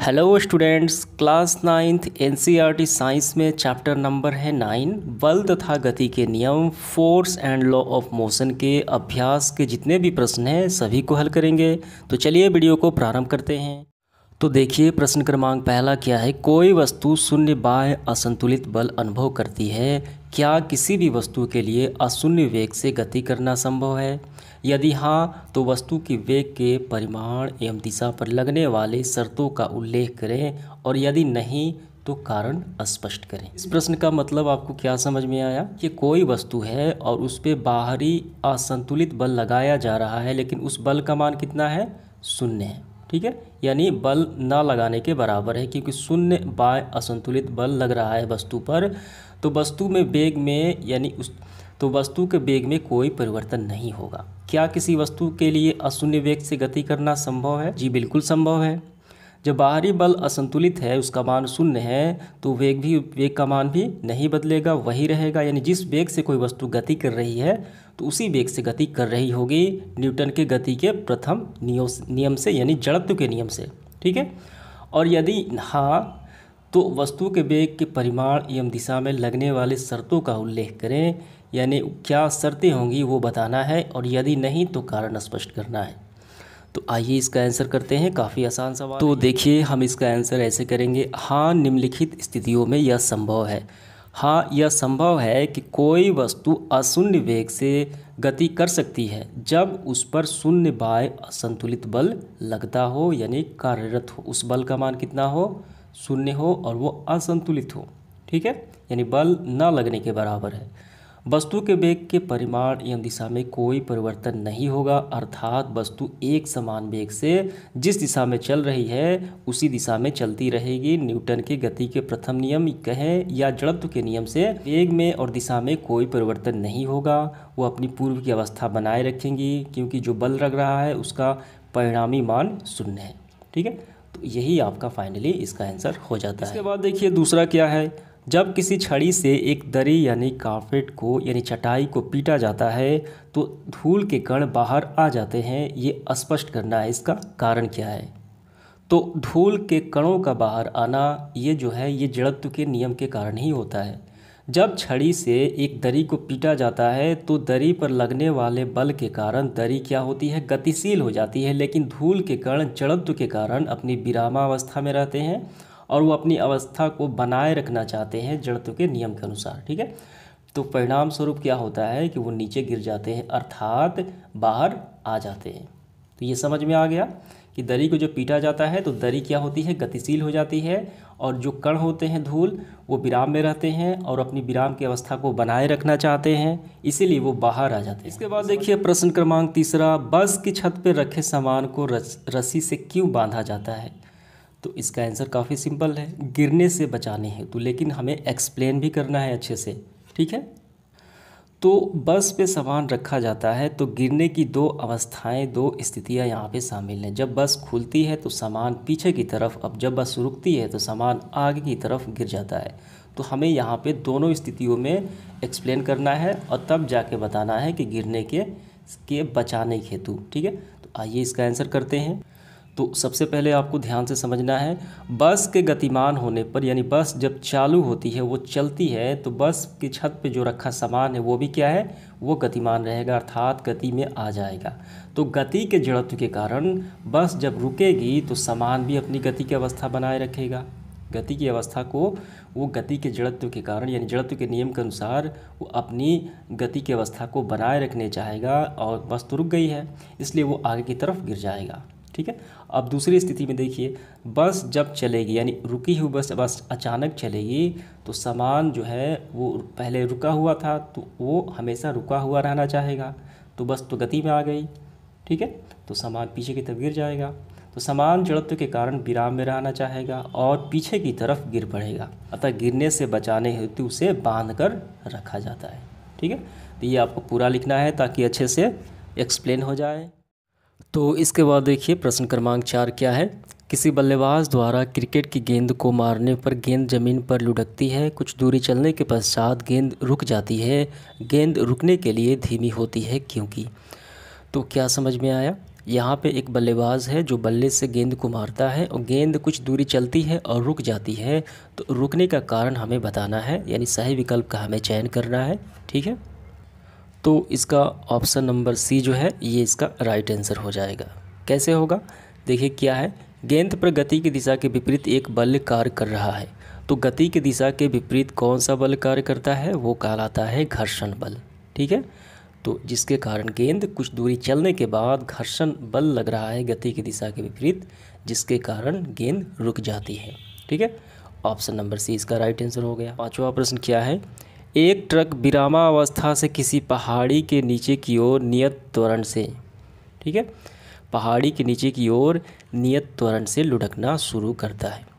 hello students class ninth in science में chapter number है nine बल तथा गति के नियम force and law of motion के अभ्यास के जितने भी प्रश्न हैं सभी को हल करेंगे तो चलिए वीडियो को प्रारंभ करते हैं तो देखिए प्रश्न क्रमांक पहला क्या है कोई वस्तु शून्य बाह्य असंतुलित बल अनुभव करती है क्या किसी भी वस्तु के लिए अशून्य वेग से गति करना संभव है यदि हाँ तो वस्तु के वेग के परिमाण एवं दिशा पर लगने वाले शर्तों का उल्लेख करें और यदि नहीं तो कारण स्पष्ट करें इस प्रश्न का मतलब आपको क्या समझ में आया कि कोई वस्तु है और उस पर बाहरी असंतुलित बल लगाया जा रहा है लेकिन उस बल का मान कितना है शून्य है ठीक है यानी बल ना लगाने के बराबर है क्योंकि शून्य बाय असंतुलित बल लग रहा है वस्तु पर तो वस्तु में वेग में यानी उस तो वस्तु के वेग में कोई परिवर्तन नहीं होगा क्या किसी वस्तु के लिए अशून्य वेग से गति करना संभव है जी बिल्कुल संभव है जब बाहरी बल असंतुलित है उसका मान शून्य है तो वेग भी वेग का मान भी नहीं बदलेगा वही रहेगा यानी जिस वेग से कोई वस्तु गति कर रही है तो उसी वेग से गति कर रही होगी न्यूटन के गति के प्रथम नियम से यानी जड़त्व के नियम से ठीक है और यदि हाँ तो वस्तु के वेग के परिमाण एवं दिशा में लगने वाले शर्तों का उल्लेख करें यानी क्या शर्तें होंगी वो बताना है और यदि नहीं तो कारण स्पष्ट करना है तो आइए इसका आंसर करते हैं काफ़ी आसान सवाल तो देखिए हम इसका आंसर ऐसे करेंगे हाँ निम्नलिखित स्थितियों में यह संभव है हाँ यह संभव है कि कोई वस्तु अशून्य वेग से गति कर सकती है जब उस पर शून्य बाय असंतुलित बल लगता हो यानी कार्यरत हो उस बल का मान कितना हो शून्य हो और वो असंतुलित हो ठीक है यानी बल न लगने के बराबर है वस्तु के वेग के परिमाण एवं दिशा में कोई परिवर्तन नहीं होगा अर्थात वस्तु एक समान वेग से जिस दिशा में चल रही है उसी दिशा में चलती रहेगी न्यूटन के गति के प्रथम नियम कहें या जड़त्व के नियम से वेग में और दिशा में कोई परिवर्तन नहीं होगा वो अपनी पूर्व की अवस्था बनाए रखेंगी क्योंकि जो बल लग रहा है उसका परिणामी मान शून्य है ठीक है तो यही आपका फाइनली इसका आंसर हो जाता है इसके बाद देखिए दूसरा क्या है जब किसी छड़ी से एक दरी यानी कारपेट को यानी चटाई को पीटा जाता है तो धूल के कण बाहर आ जाते हैं ये स्पष्ट करना है इसका कारण क्या है तो धूल के कणों का बाहर आना ये जो है ये जड़त्व के नियम के कारण ही होता है जब छड़ी से एक दरी को पीटा जाता है तो दरी पर लगने वाले बल के कारण दरी क्या होती है गतिशील हो जाती है लेकिन धूल के कारण जड़त्व के कारण अपनी विरामावस्था में रहते हैं और वो अपनी अवस्था को बनाए रखना चाहते हैं जड़त्व के नियम के अनुसार ठीक है तो परिणाम स्वरूप क्या होता है कि वो नीचे गिर जाते हैं अर्थात बाहर आ जाते हैं तो ये समझ में आ गया कि दरी को जो पीटा जाता है तो दरी क्या होती है गतिशील हो जाती है और जो कण होते हैं धूल वो विराम में रहते हैं और अपनी विराम की अवस्था को बनाए रखना चाहते हैं इसीलिए वो बाहर आ जाते हैं इसके बाद देखिए प्रश्न क्रमांक तीसरा बस की छत पर रखे सामान को रस, रस्सी से क्यों बांधा जाता है तो इसका आंसर काफ़ी सिंपल है गिरने से बचाने हैं तो लेकिन हमें एक्सप्लेन भी करना है अच्छे से ठीक है तो बस पे सामान रखा जाता है तो गिरने की दो अवस्थाएं दो स्थितियां यहाँ पे शामिल हैं जब बस खुलती है तो सामान पीछे की तरफ अब जब बस रुकती है तो सामान आगे की तरफ गिर जाता है तो हमें यहाँ पे दोनों स्थितियों में एक्सप्लेन करना है और तब जाके बताना है कि गिरने के के बचाने के हेतु ठीक है तो आइए इसका आंसर करते हैं तो सबसे पहले आपको ध्यान से समझना है बस के गतिमान होने पर यानी बस जब चालू होती है वो चलती है तो बस की छत पे जो रखा सामान है वो भी क्या है वो गतिमान रहेगा अर्थात गति में आ जाएगा तो गति के जड़त्व के कारण बस जब रुकेगी तो सामान भी अपनी गति की अवस्था बनाए रखेगा गति की अवस्था को वो गति के जड़त्व के कारण यानी जड़त्व के नियम के अनुसार वो अपनी गति की अवस्था को बनाए रखने चाहेगा और बस तो रुक गई है इसलिए वो आगे की तरफ गिर जाएगा ठीक है अब दूसरी स्थिति में देखिए बस जब चलेगी यानी रुकी हुई बस बस अचानक चलेगी तो सामान जो है वो पहले रुका हुआ था तो वो हमेशा रुका हुआ रहना चाहेगा तो बस तो गति में आ गई ठीक है तो सामान पीछे की तरफ गिर जाएगा तो सामान जड़त्व के कारण विराम में रहना चाहेगा और पीछे की तरफ गिर पड़ेगा अतः गिरने से बचाने हेतु उसे बांध कर रखा जाता है ठीक है तो ये आपको पूरा लिखना है ताकि अच्छे से एक्सप्लेन हो जाए तो इसके बाद देखिए प्रश्न क्रमांक चार क्या है किसी बल्लेबाज द्वारा क्रिकेट की गेंद को मारने पर गेंद जमीन पर लुढ़कती है कुछ दूरी चलने के पश्चात गेंद रुक जाती है गेंद रुकने के लिए धीमी होती है क्योंकि तो क्या समझ में आया यहाँ पे एक बल्लेबाज है जो बल्ले से गेंद को मारता है और गेंद कुछ दूरी चलती है और रुक जाती है तो रुकने का कारण हमें बताना है यानी सही विकल्प का हमें चयन करना है ठीक है तो इसका ऑप्शन नंबर सी जो है ये इसका राइट आंसर हो जाएगा कैसे होगा देखिए क्या है गेंद पर गति की दिशा के विपरीत एक बल कार्य कर रहा है तो गति की दिशा के विपरीत कौन सा बल कार्य करता है वो कहलाता है घर्षण बल ठीक है तो जिसके कारण गेंद कुछ दूरी चलने के बाद घर्षण बल लग रहा है गति की दिशा के विपरीत जिसके कारण गेंद रुक जाती है ठीक है ऑप्शन नंबर सी इसका राइट आंसर हो गया पाँचवा प्रश्न क्या है एक ट्रक अवस्था से किसी पहाड़ी के नीचे की ओर नियत त्वरण से ठीक है पहाड़ी के नीचे की ओर नियत त्वरण से लुढ़कना शुरू करता है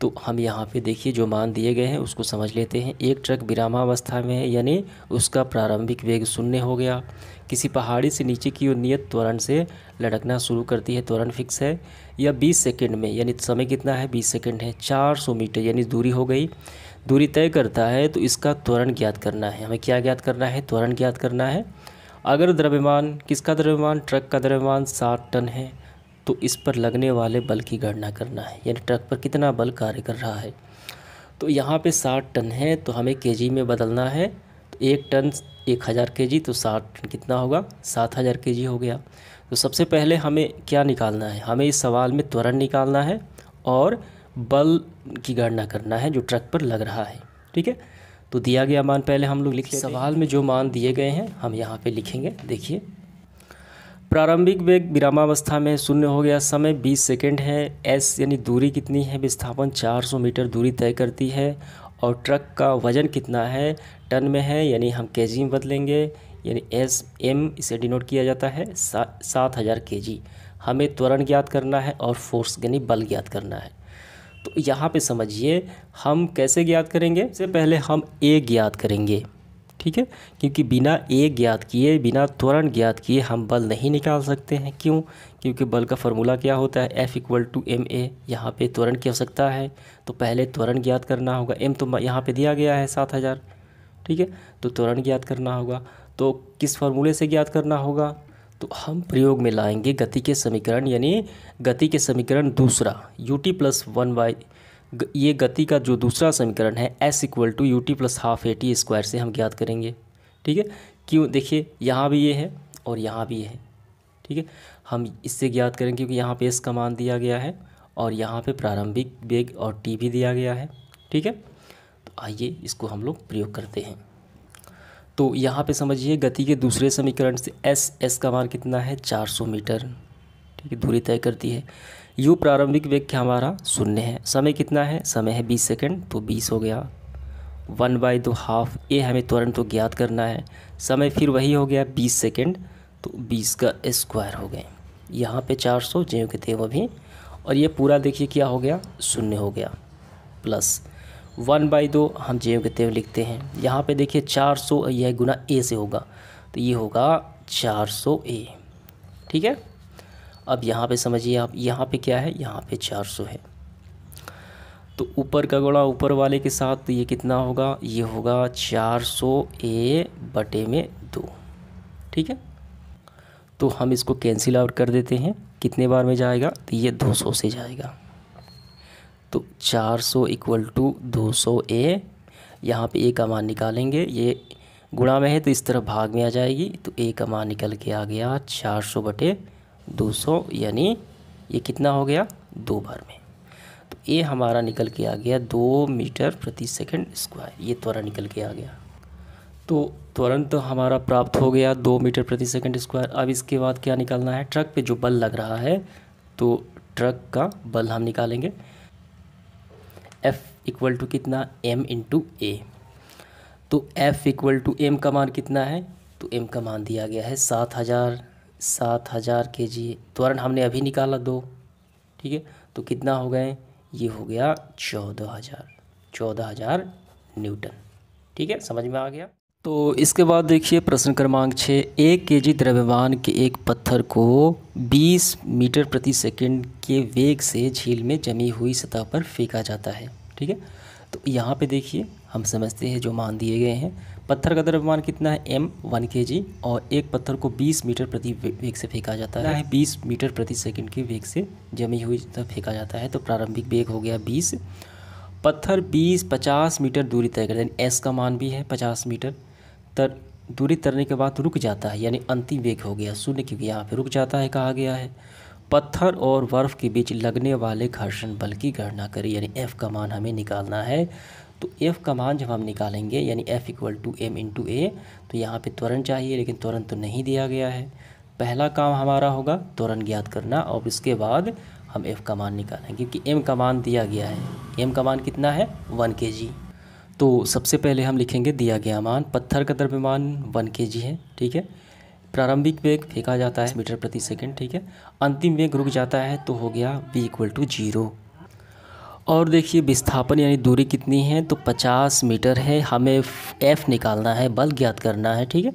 तो हम यहाँ पे देखिए जो मान दिए गए हैं उसको समझ लेते हैं एक ट्रक विरामावस्था में है यानी उसका प्रारंभिक वेग शून्य हो गया किसी पहाड़ी से नीचे की ओर नियत त्वरण से लटकना शुरू करती है त्वरण फिक्स है या 20 सेकंड में यानी समय कितना है 20 सेकंड है 400 मीटर यानी दूरी हो गई दूरी तय करता है तो इसका त्वरण ज्ञात करना है हमें क्या ज्ञात करना है त्वरण ज्ञात करना है अगर द्रव्यमान किसका द्रव्यमान ट्रक का द्रव्यमान सात टन है तो इस पर लगने वाले बल की गणना करना है यानी ट्रक पर कितना बल कार्य कर रहा है तो यहाँ पे साठ टन है तो हमें केजी में बदलना है तो एक टन एक हज़ार के जी तो साठ टन कितना होगा सात हज़ार के जी हो गया तो सबसे पहले हमें क्या निकालना है हमें इस सवाल में त्वरण निकालना है और बल की गणना करना है जो ट्रक पर लग रहा है ठीक है तो दिया गया मान पहले हम लोग लिख सवाल में जो मान दिए गए हैं हम यहाँ पे लिखेंगे देखिए प्रारंभिक वेग विरामावस्था में शून्य हो गया समय 20 सेकंड है एस यानी दूरी कितनी है विस्थापन 400 मीटर दूरी तय करती है और ट्रक का वज़न कितना है टन में है यानी हम के में बदलेंगे यानी एस एम इसे डिनोट किया जाता है सा, सात हज़ार के हमें त्वरण ज्ञात करना है और फोर्स यानी बल ज्ञात करना है तो यहाँ पे समझिए हम कैसे ज्ञात करेंगे सबसे पहले हम ए ज्ञात करेंगे ठीक है क्योंकि बिना ए ज्ञात किए बिना त्वरण ज्ञात किए हम बल नहीं निकाल सकते हैं क्यों क्योंकि बल का फॉर्मूला क्या होता है F equal to M A यहाँ पर त्वरण की आवश्यकता है तो पहले त्वरण ज्ञात करना होगा एम तो यहाँ पर दिया गया है सात हज़ार ठीक है तो त्वरण ज्ञात करना होगा तो किस फार्मूले से ज्ञात करना होगा तो हम प्रयोग में लाएंगे गति के समीकरण यानी गति के समीकरण दूसरा U T plus one by ये गति का जो दूसरा समीकरण है S equal to U T plus half A T square से हम ज्ञात करेंगे ठीक है क्यों देखिए यहाँ भी ये है और यहाँ भी ये है ठीक है हम इससे ज्ञात करेंगे क्योंकि यहाँ पे एस का मान दिया गया है और यहाँ पे प्रारंभिक वेग और टी भी दिया गया है ठीक है तो आइए इसको हम लोग प्रयोग करते हैं तो यहाँ पे समझिए गति के दूसरे समीकरण से एस एस का मान कितना है 400 मीटर ठीक है दूरी तय करती है यू प्रारंभिक वेग हमारा शून्य है समय कितना है समय है बीस सेकेंड तो बीस हो गया वन बाई दो हाफ ए हमें त्वरण तो ज्ञात करना है समय फिर वही हो गया बीस सेकेंड तो बीस का स्क्वायर हो गए यहाँ पे चार सौ जय के तेव भी और ये पूरा देखिए क्या हो गया शून्य हो गया प्लस वन बाई दो हम जे कितने में लिखते हैं यहाँ पे देखिए चार सौ यह गुना ए से होगा तो ये होगा चार सौ ए ठीक है अब यहाँ पे समझिए आप यहाँ पे क्या है यहाँ पे चार सौ है तो ऊपर का गुणा ऊपर वाले के साथ तो ये कितना होगा ये होगा चार सौ ए बटे में दो ठीक है तो हम इसको कैंसिल आउट कर देते हैं कितने बार में जाएगा तो ये दो सौ से जाएगा तो 400 सौ इक्वल टू दो सौ ए यहाँ पर ए का मान निकालेंगे ये गुणा में है तो इस तरह भाग में आ जाएगी तो ए का मान निकल के आ गया चार सौ बटे दो सौ यानी ये कितना हो गया दो बार में तो ए हमारा निकल के आ गया दो मीटर प्रति सेकंड स्क्वायर ये त्वरण निकल के आ गया तो त्वरण तो हमारा प्राप्त हो गया दो मीटर प्रति सेकंड स्क्वायर अब इसके बाद क्या निकालना है ट्रक पे जो बल लग रहा है तो ट्रक का बल हम निकालेंगे एफ इक्वल टू कितना एम इंटू ए तो एफ़ इक्वल टू एम का मान कितना है तो एम का मान दिया गया है सात हज़ार सात हज़ार के जी त्वरण हमने अभी निकाला दो ठीक है तो कितना हो गए ये हो गया चौदह हज़ार चौदह हज़ार न्यूटन ठीक है समझ में आ गया तो इसके बाद देखिए प्रश्न क्रमांक छः एक के जी द्रव्यमान के एक पत्थर को 20 मीटर प्रति सेकंड के वेग से झील में जमी हुई सतह पर फेंका जाता है ठीक है तो यहाँ पे देखिए हम समझते हैं जो मान दिए गए हैं पत्थर का द्रव्यमान कितना है एम वन के जी और एक पत्थर को 20 मीटर प्रति वेग से फेंका जाता है 20 मीटर प्रति सेकंड के वेग से जमी हुई सतह फेंका जाता है तो प्रारंभिक वेग हो गया बीस पत्थर बीस पचास मीटर दूरी तय कर यानी एस का मान भी है पचास मीटर तर दूरी तरने के बाद रुक जाता है यानी अंतिम वेग हो गया शून्य क्योंकि यहाँ पर रुक जाता है कहा गया है पत्थर और बर्फ़ के बीच लगने वाले घर्षण बल की गणना करें यानी एफ़ का मान हमें निकालना है तो एफ़ का मान जब हम निकालेंगे यानी F equal to M into A तो यहाँ पे त्वरण चाहिए लेकिन त्वरण तो नहीं दिया गया है पहला काम हमारा होगा त्वरण ज्ञात करना और इसके बाद हम एफ़ का मान निकालेंगे क्योंकि एम का मान दिया गया है एम का मान कितना है वन के जी तो सबसे पहले हम लिखेंगे दिया गया मान पत्थर का द्रव्यमान वन के जी है ठीक है प्रारंभिक वेग फेंका जाता है मीटर प्रति सेकंड ठीक है अंतिम वेग रुक जाता है तो हो गया v इक्वल टू जीरो और देखिए विस्थापन यानी दूरी कितनी है तो 50 मीटर है हमें f निकालना है बल ज्ञात करना है ठीक है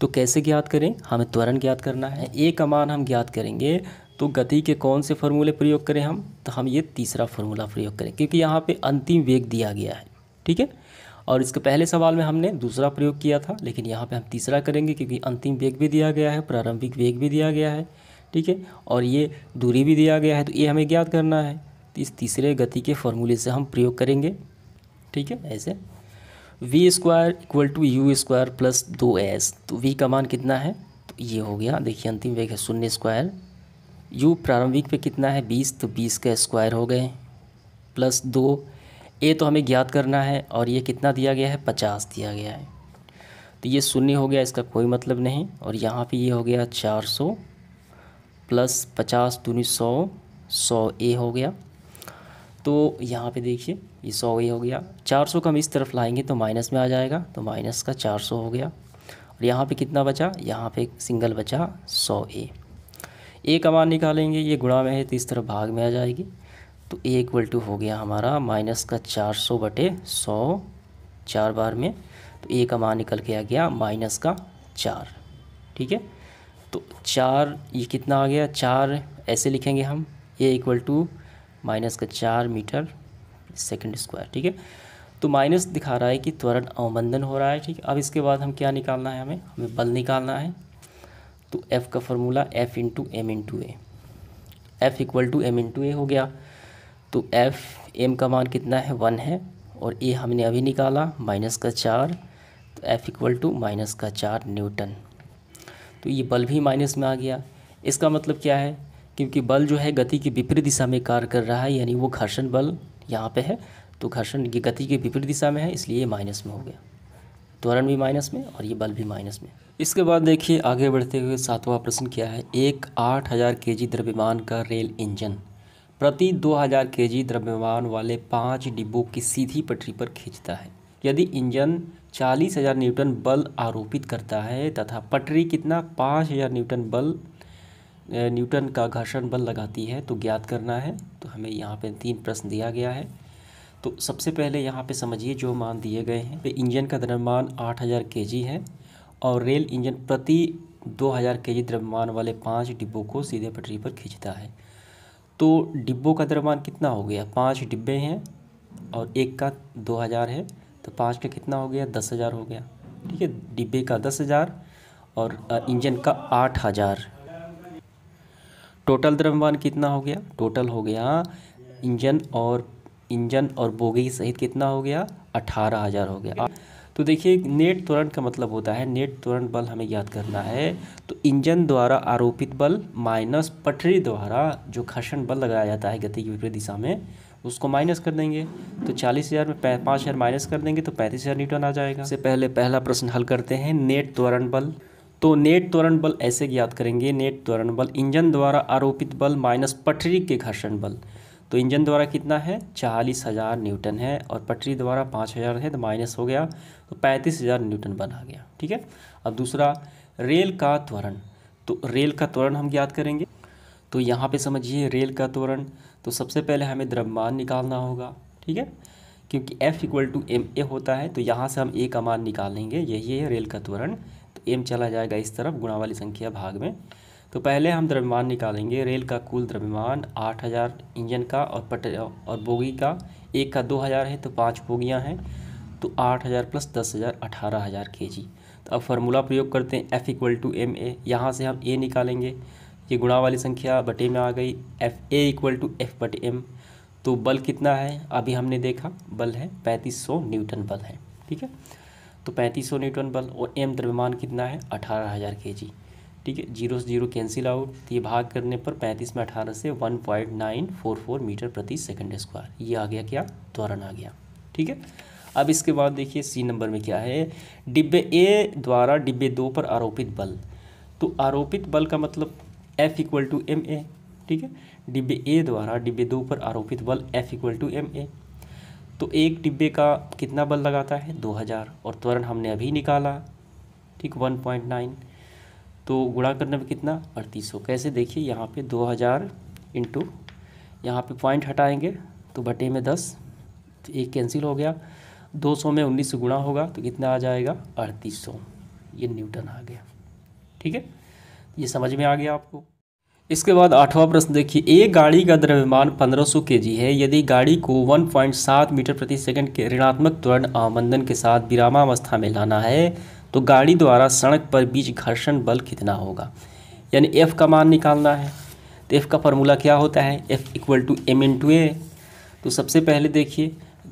तो कैसे ज्ञात करें हमें त्वरण ज्ञात करना है ए का मान हम ज्ञात करेंगे तो गति के कौन से फॉर्मूले प्रयोग करें हम तो हम ये तीसरा फॉर्मूला प्रयोग करें क्योंकि यहाँ पर अंतिम वेग दिया गया है ठीक है और इसके पहले सवाल में हमने दूसरा प्रयोग किया था लेकिन यहाँ पे हम तीसरा करेंगे क्योंकि अंतिम वेग भी दिया गया है प्रारंभिक वेग भी दिया गया है ठीक है और ये दूरी भी दिया गया है तो ये हमें ज्ञात करना है तो इस तीसरे गति के फॉर्मूले से हम प्रयोग करेंगे ठीक है ऐसे V square equal to U square plus दो एस तो वी का मान कितना है तो ये हो गया देखिए अंतिम वेग है शून्य स्क्वायर यू प्रारंभिक पे कितना है बीस तो बीस का स्क्वायर हो गए प्लस दो ए तो हमें ज्ञात करना है और ये कितना दिया गया है पचास दिया गया है तो ये शून्य हो गया इसका कोई मतलब नहीं और यहाँ पे ये हो गया चार सौ प्लस पचास दूनी सौ सौ ए हो गया तो यहाँ पे देखिए ये सौ ए हो गया चार सौ का हम इस तरफ लाएंगे तो माइनस में आ जाएगा तो माइनस का चार सौ हो गया और यहाँ पे कितना बचा यहाँ पे सिंगल बचा सौ ए ए का मान निकालेंगे ये गुणा में है तो इस तरफ भाग में आ जाएगी तो ए इक्वल टू हो गया हमारा माइनस का चार सौ बटे सौ चार बार में तो ए का मान निकल के आ गया माइनस का चार ठीक है तो चार ये कितना आ गया चार ऐसे लिखेंगे हम ए इक्वल टू माइनस का चार मीटर सेकंड स्क्वायर ठीक है तो माइनस दिखा रहा है कि त्वरण अवमंदन हो रहा है ठीक है अब इसके बाद हम क्या निकालना है हमें हमें बल निकालना है तो एफ़ का formula F into M into A F equal to M into A हो गया तो एफ़ एम का मान कितना है वन है और ए हमने अभी निकाला माइनस का चार तो एफ़ इक्वल टू माइनस का चार न्यूटन तो ये बल भी माइनस में आ गया इसका मतलब क्या है क्योंकि बल जो है गति की विपरीत दिशा में कार्य कर रहा है यानी वो घर्षण बल यहाँ पे है तो घर्षण की गति की विपरीत दिशा में है इसलिए ये माइनस में हो गया त्वरण भी माइनस में और ये बल भी माइनस में इसके बाद देखिए आगे बढ़ते हुए सातवां प्रश्न क्या है एक आठ हज़ार के जी द्रव्यमान का रेल इंजन प्रति 2000 केजी द्रव्यमान वाले पाँच डिब्बों की सीधी पटरी पर खींचता है यदि इंजन 40000 न्यूटन बल आरोपित करता है तथा पटरी कितना 5000 न्यूटन बल न्यूटन का घर्षण बल लगाती है तो ज्ञात करना है तो हमें यहाँ पे तीन प्रश्न दिया गया है तो सबसे पहले यहाँ पे समझिए जो मान दिए गए हैं इंजन का द्रव्यमान 8000 जी है और रेल इंजन प्रति 2000 जी द्रव्यमान वाले पाँच डिब्बों को सीधे पटरी पर खींचता है तो डिब्बों का द्रव्यमान कितना हो गया पाँच डिब्बे हैं और एक का दो हज़ार है तो पाँच का कितना हो गया दस हज़ार हो गया ठीक है डिब्बे का दस हज़ार और इंजन का आठ हज़ार टोटल द्रव्यमान कितना हो गया टोटल हो गया इंजन और इंजन और बोगी सहित कितना हो गया अठारह हज़ार हो गया तो देखिए नेट त्वरण का मतलब होता है नेट त्वरण बल हमें याद करना है तो इंजन द्वारा आरोपित बल माइनस पटरी द्वारा जो घर्षण बल लगाया जाता है गति की विपरीत दिशा में उसको माइनस कर देंगे तो चालीस हज़ार में पाँच हज़ार माइनस कर देंगे तो पैंतीस हज़ार न्यूटन आ जाएगा इससे पहले पहला प्रश्न हल करते हैं नेट त्वरण बल तो नेट त्वरण बल ऐसे ज्ञात करेंगे नेट त्वरण बल इंजन द्वारा आरोपित बल माइनस पटरी के घर्षण बल तो इंजन द्वारा कितना है चालीस हज़ार न्यूटन है और पटरी द्वारा पाँच हज़ार है तो माइनस हो गया तो पैंतीस हज़ार न्यूटन बना गया ठीक है अब दूसरा रेल का त्वरण तो रेल का त्वरण हम ज्ञात करेंगे तो यहाँ पे समझिए रेल का त्वरण तो सबसे पहले हमें द्रव्यमान निकालना होगा ठीक है क्योंकि F equal to M A होता है तो यहाँ से हम ए का मान निकालेंगे यही है रेल का त्वरण तो एम चला जाएगा इस तरफ गुणा वाली संख्या भाग में तो पहले हम द्रव्यमान निकालेंगे रेल का कुल द्रव्यमान आठ हज़ार इंजन का और पट और बोगी का एक का दो हज़ार है तो पाँच बोगियाँ हैं तो आठ हज़ार प्लस दस हज़ार अठारह हज़ार के जी तो अब फार्मूला प्रयोग करते हैं F equal to M A यहाँ से हम ए निकालेंगे ये गुणा वाली संख्या बटे में आ गई F A equal to F बटे एम तो बल कितना है अभी हमने देखा बल है पैंतीस सौ न्यूटन बल है ठीक है तो पैंतीस सौ न्यूटन बल और एम द्रव्यमान कितना है अठारह हज़ार के जी ठीक है जीरो से जीरो कैंसिल आउट तो ये भाग करने पर पैंतीस में अठारह से one point nine four four metre प्रति सेकंड स्क्वायर ये आ गया क्या त्वरण आ गया ठीक है अब इसके बाद देखिए सी नंबर में क्या है डिब्बे ए द्वारा डिब्बे दो पर आरोपित बल तो आरोपित बल का मतलब F equal to M A ठीक है डिब्बे ए द्वारा डिब्बे दो पर आरोपित बल F equal to M A तो एक डिब्बे का कितना बल लगाता है दो हज़ार और त्वरण हमने अभी निकाला ठीक वन पॉइंट नाइन तो गुणा करने पर कितना अड़तीस सौ कैसे देखिए यहाँ पे दो हज़ार इंटू यहाँ पर पॉइंट हटाएंगे तो बटे में दस तो एक कैंसिल हो गया दो सौ में उन्नीस सौ गुणा होगा तो कितना आ जाएगा अड़तीस सौ ये न्यूटन आ गया ठीक है ये समझ में आ गया आपको इसके बाद आठवां प्रश्न देखिए एक गाड़ी का द्रव्यमान 1500 सौ के है यदि गाड़ी को 1.7 मीटर प्रति सेकंड के ऋणात्मक त्वरण आमंदन के साथ विरामावस्था में लाना है तो गाड़ी द्वारा सड़क पर बीच घर्षण बल कितना होगा यानी एफ़ का मान निकालना है तो एफ़ का फार्मूला क्या होता है F equal to M into A तो सबसे पहले देखिए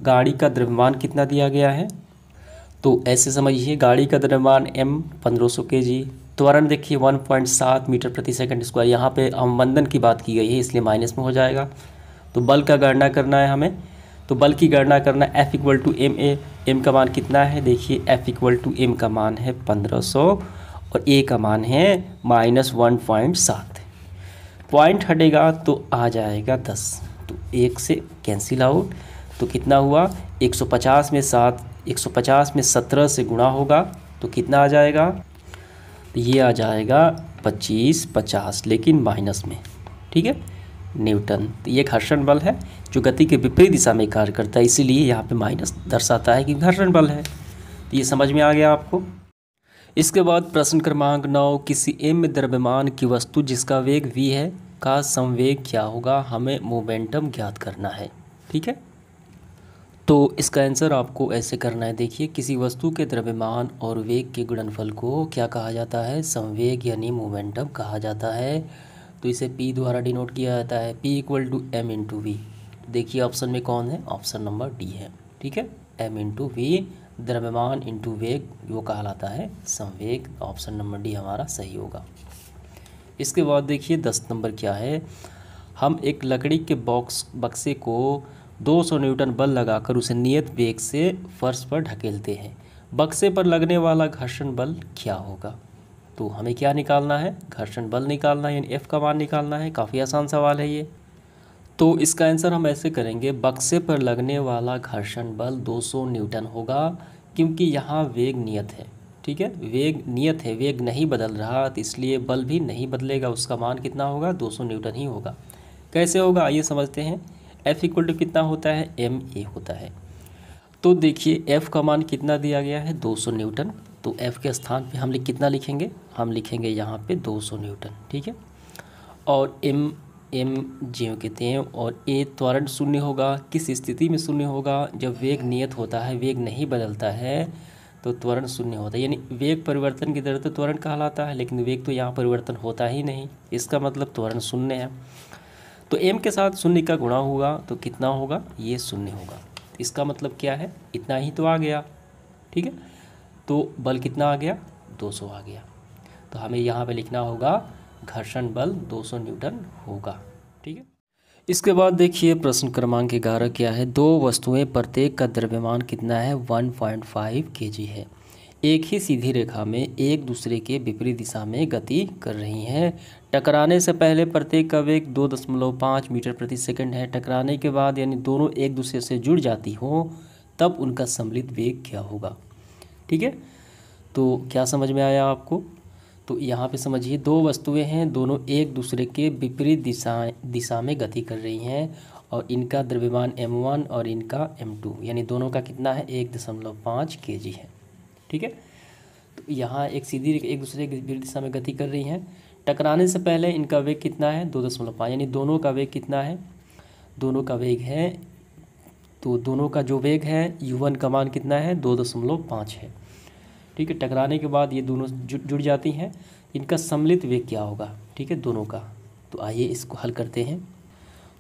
गाड़ी का द्रव्यमान कितना दिया गया है तो ऐसे समझिए गाड़ी का द्रव्यमान एम पंद्रह सौ के जी त्वरण देखिए वन पॉइंट सात मीटर प्रति सेकंड स्क्वायर यहाँ पे अवमंदन की बात की गई है इसलिए माइनस में हो जाएगा तो बल का गणना करना है हमें तो बल की गणना करना F equal to M A M का मान कितना है देखिए एफ इक्वल टू एम का मान है पंद्रह सौ और ए का मान है माइनस वन पॉइंट सात पॉइंट हटेगा तो आ जाएगा दस तो एक से कैंसिल आउट तो कितना हुआ एक सौ पचास में सात एक सौ पचास में सत्रह से गुणा होगा तो कितना आ जाएगा तो ये आ जाएगा पच्चीस पचास लेकिन माइनस में ठीक है न्यूटन तो ये घर्षण बल है जो गति के विपरीत दिशा में कार्य करता है इसीलिए यहाँ पे माइनस दर्शाता है कि घर्षण बल है तो ये समझ में आ गया आपको इसके बाद प्रश्न क्रमांक नौ किसी एम द्रव्यमान की वस्तु जिसका वेग वी है का संवेग क्या होगा हमें मोमेंटम ज्ञात करना है ठीक है तो इसका आंसर आपको ऐसे करना है देखिए किसी वस्तु के द्रव्यमान और वेग के गुणनफल को क्या कहा जाता है संवेग यानी मोमेंटम कहा जाता है तो इसे पी द्वारा डिनोट किया जाता है P equal to M into V देखिए ऑप्शन में कौन है ऑप्शन नंबर डी है ठीक है एम इंटू वी द्रव्यमान इंटू वेग वो कहलाता है संवेग ऑप्शन नंबर डी हमारा सही होगा इसके बाद देखिए दस नंबर क्या है हम एक लकड़ी के बॉक्स बक्से को 200 न्यूटन बल लगाकर उसे नियत वेग से फर्श पर ढकेलते हैं बक्से पर लगने वाला घर्षण बल क्या होगा तो हमें क्या निकालना है घर्षण बल निकालना है यानी एफ़ का मान निकालना है काफ़ी आसान सवाल है ये तो इसका आंसर हम ऐसे करेंगे बक्से पर लगने वाला घर्षण बल 200 न्यूटन होगा क्योंकि यहाँ वेग नियत है ठीक है वेग नियत है वेग नहीं बदल रहा तो इसलिए बल भी नहीं बदलेगा उसका मान कितना होगा 200 न्यूटन ही होगा कैसे होगा आइए समझते हैं एफ़ इक्वल टू कितना होता है एम ए होता है तो देखिए एफ़ का मान कितना दिया गया है दो न्यूटन तो एफ़ के स्थान पे हम लिख कितना लिखेंगे हम लिखेंगे यहाँ पे 200 न्यूटन ठीक है और एम एम जीव कहते हैं और ए त्वरण शून्य होगा किस स्थिति में शून्य होगा जब वेग नियत होता है वेग नहीं बदलता है तो त्वरण शून्य होता है यानी वेग परिवर्तन की दर तो त्वरण कहलाता है लेकिन वेग तो यहाँ परिवर्तन होता ही नहीं इसका मतलब त्वरण शून्य है तो एम के साथ शून्य का गुणा होगा तो कितना होगा ये शून्य होगा इसका मतलब क्या है इतना ही तो आ गया ठीक है तो बल कितना आ गया 200 आ गया तो हमें यहाँ पे लिखना होगा घर्षण बल 200 न्यूटन होगा ठीक है इसके बाद देखिए प्रश्न क्रमांक ग्यारह क्या है दो वस्तुएं प्रत्येक का द्रव्यमान कितना है 1.5 पॉइंट है एक ही सीधी रेखा में एक दूसरे के विपरीत दिशा में गति कर रही हैं टकराने से पहले प्रत्येक का वेग दो दशमलव पाँच मीटर प्रति सेकंड है टकराने के बाद यानी दोनों एक दूसरे से जुड़ जाती हों तब उनका सम्मिलित वेग क्या होगा ठीक है तो क्या समझ में आया आपको तो यहाँ पे समझिए दो वस्तुएं हैं दोनों एक दूसरे के विपरीत दिशा दिशा में गति कर रही हैं और इनका द्रव्यमान m1 और इनका m2 यानी दोनों का कितना है एक दशमलव पाँच के है ठीक है तो यहाँ एक सीधी एक दूसरे के विपरीत दिशा में गति कर रही हैं टकराने से पहले इनका वेग कितना है दो दशमलव पाँच यानी दोनों का वेग कितना है दोनों का वेग है तो दोनों का जो वेग है यू वन का मान कितना है दो दशमलव पाँच है ठीक है टकराने के बाद ये दोनों जुड़ जुड़ जाती हैं इनका सम्मिलित वेग क्या होगा ठीक है दोनों का तो आइए इसको हल करते हैं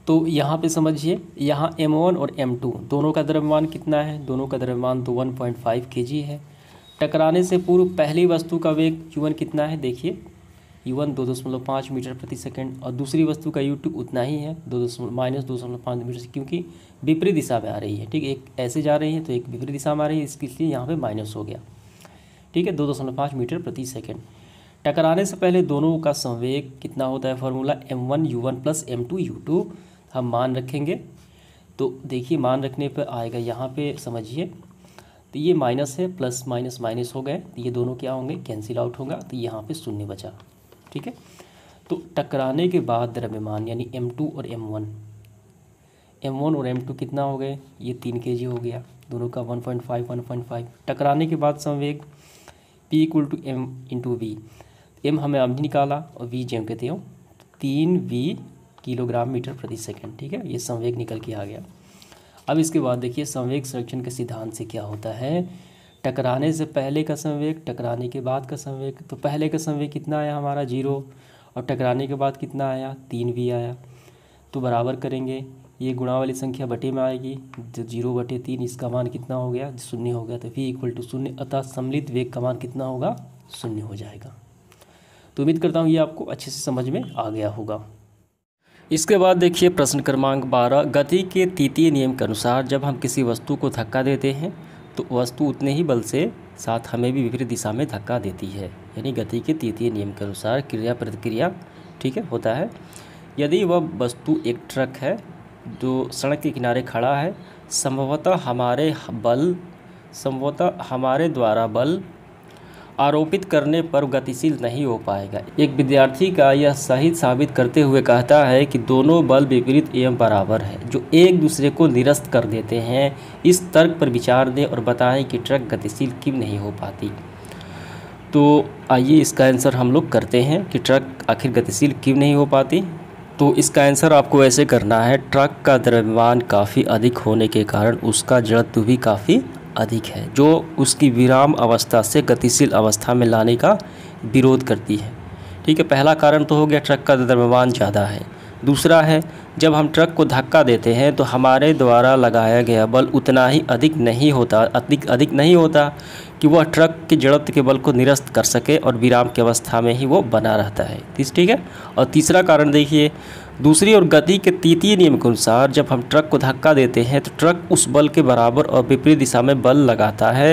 तो यहाँ पे समझिए यहाँ m1 और m2 दोनों का द्रव्यमान कितना है दोनों का द्रव्यमान तो 1.5 पॉइंट है टकराने से पूर्व पहली वस्तु का वेग वन कितना है देखिए यू वन दो दशमलव पाँच मीटर प्रति सेकंड और दूसरी वस्तु का यू टू उतना ही है दो दशमलव माइनस दो दशमलव पाँच मीटर क्योंकि विपरीत दिशा में आ रही है ठीक है एक ऐसे जा रही है तो एक विपरीत दिशा में आ रही है इसके लिए यहाँ पर माइनस हो गया ठीक है दो दशमलव पाँच मीटर प्रति सेकेंड टकराने से पहले दोनों का संवेग कितना होता है formula M one U one plus M two U two हम मान रखेंगे तो देखिए मान रखने पर आएगा यहाँ पर समझिए तो ये माइनस है प्लस माइनस माइनस हो गए तो ये दोनों क्या होंगे कैंसिल आउट होगा तो यहाँ पे शून्य बचा ठीक है तो टकराने के बाद द्रव्यमान यानी एम टू और एम वन एम वन और एम टू कितना हो गए ये तीन के जी हो गया दोनों का one point five one point five टकराने के बाद संवेग P equal to M into V M हमें भी निकाला और वी जेम कहते हो तीन वी किलोग्राम मीटर प्रति सेकंड ठीक है ये संवेग निकल के आ गया अब इसके बाद देखिए संवेग संरक्षण के सिद्धांत से क्या होता है टकराने से पहले का संवेग टकराने के बाद का संवेग तो पहले का संवेग कितना आया हमारा जीरो और टकराने के बाद कितना आया तीन भी आया तो बराबर करेंगे ये गुणा वाली संख्या बटे में आएगी जो जीरो बटे तीन इसका मान कितना हो गया शून्य हो गया तो वी इक्वल टू शून्य अतः सम्मिलित वेग का मान कितना होगा शून्य हो जाएगा तो उम्मीद करता हूँ ये आपको अच्छे से समझ में आ गया होगा इसके बाद देखिए प्रश्न क्रमांक बारह गति के तृतीय नियम के अनुसार जब हम किसी वस्तु को धक्का देते हैं तो वस्तु उतने ही बल से साथ हमें भी विपरीत दिशा में धक्का देती है यानी गति के तृतीय नियम के अनुसार क्रिया प्रतिक्रिया ठीक है होता है यदि वह वस्तु एक ट्रक है जो सड़क के किनारे खड़ा है संभवतः हमारे बल संभवतः हमारे द्वारा बल आरोपित करने पर गतिशील नहीं हो पाएगा एक विद्यार्थी का यह सही साबित करते हुए कहता है कि दोनों बल विपरीत एवं बराबर है जो एक दूसरे को निरस्त कर देते हैं इस तर्क पर विचार दें और बताएं कि ट्रक गतिशील क्यों नहीं हो पाती तो आइए इसका आंसर हम लोग करते हैं कि ट्रक आखिर गतिशील क्यों नहीं हो पाती तो इसका आंसर आपको ऐसे करना है ट्रक का द्रव्यमान काफ़ी अधिक होने के कारण उसका जड़त्व भी काफ़ी अधिक है जो उसकी विराम अवस्था से गतिशील अवस्था में लाने का विरोध करती है ठीक है पहला कारण तो हो गया ट्रक का द्रव्यमान ज़्यादा है दूसरा है जब हम ट्रक को धक्का देते हैं तो हमारे द्वारा लगाया गया बल उतना ही अधिक नहीं होता अधिक अधिक नहीं होता कि वह ट्रक के जड़त के बल को निरस्त कर सके और विराम की अवस्था में ही वो बना रहता है ठीक है और तीसरा कारण देखिए दूसरी ओर गति के तृतीय नियम के अनुसार जब हम ट्रक को धक्का देते हैं तो ट्रक उस बल के बराबर और विपरीत दिशा में बल लगाता है